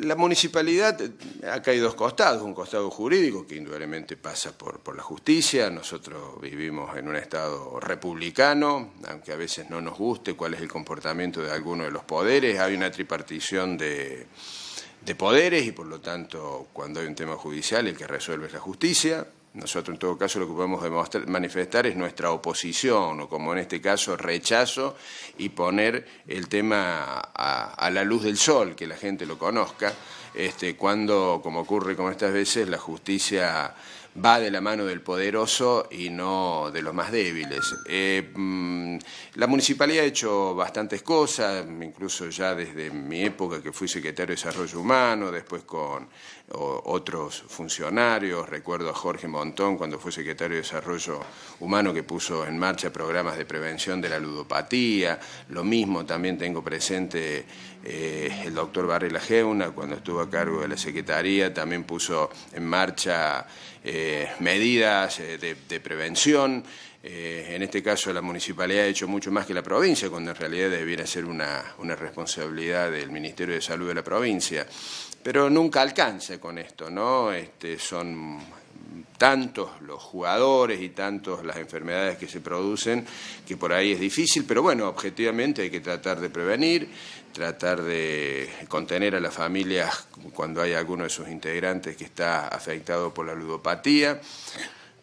la municipalidad eh, acá hay dos costados, un costado jurídico que indudablemente pasa por, por la justicia, nosotros vivimos en un estado republicano, aunque a veces no nos guste cuál es el comportamiento de alguno de los poderes, hay una tripartición de, de poderes y por lo tanto cuando hay un tema judicial el que resuelve es la justicia, nosotros en todo caso lo que podemos manifestar es nuestra oposición o como en este caso rechazo y poner el tema a, la luz del sol, que la gente lo conozca, este, cuando, como ocurre como estas veces, la justicia va de la mano del poderoso y no de los más débiles. Eh, mm, la municipalidad ha hecho bastantes cosas, incluso ya desde mi época que fui secretario de Desarrollo Humano, después con otros funcionarios, recuerdo a Jorge Montón cuando fue secretario de Desarrollo Humano que puso en marcha programas de prevención de la ludopatía, lo mismo también tengo presente eh, el doctor Barrela Geuna cuando estuvo a cargo de la Secretaría, también puso en marcha... Eh, eh, medidas eh, de, prevención. Eh, en este caso la municipalidad ha hecho mucho más que la provincia, cuando en realidad debiera ser una, una responsabilidad del Ministerio de Salud de la provincia. Pero nunca alcance con esto, ¿no? Este, son tantos los jugadores y tantas las enfermedades que se producen, que por ahí es difícil, pero bueno, objetivamente hay que tratar de prevenir, tratar de contener a las familias cuando hay alguno de sus integrantes que está afectado por la ludopatía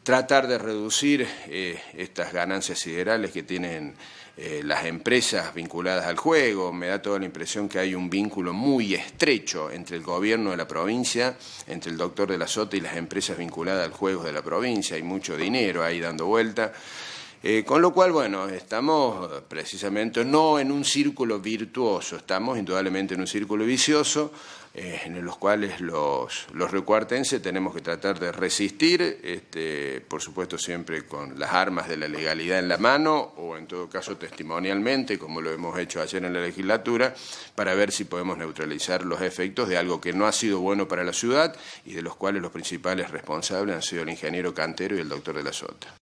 tratar de reducir eh, estas ganancias siderales que tienen eh, las empresas vinculadas al juego. Me da toda la impresión que hay un vínculo muy estrecho entre el gobierno de la provincia, entre el doctor de la Sota y las empresas vinculadas al juego de la provincia. Hay mucho dinero ahí dando vuelta. Eh, con lo cual, bueno, estamos precisamente no en un círculo virtuoso, estamos indudablemente en un círculo vicioso, eh, en los cuales los, los recuartenses tenemos que tratar de resistir, este, por supuesto siempre con las armas de la legalidad en la mano o en todo caso testimonialmente, como lo hemos hecho ayer en la legislatura, para ver si podemos neutralizar los efectos de algo que no ha sido bueno para la ciudad y de los cuales los principales responsables han sido el ingeniero Cantero y el doctor de la Sota.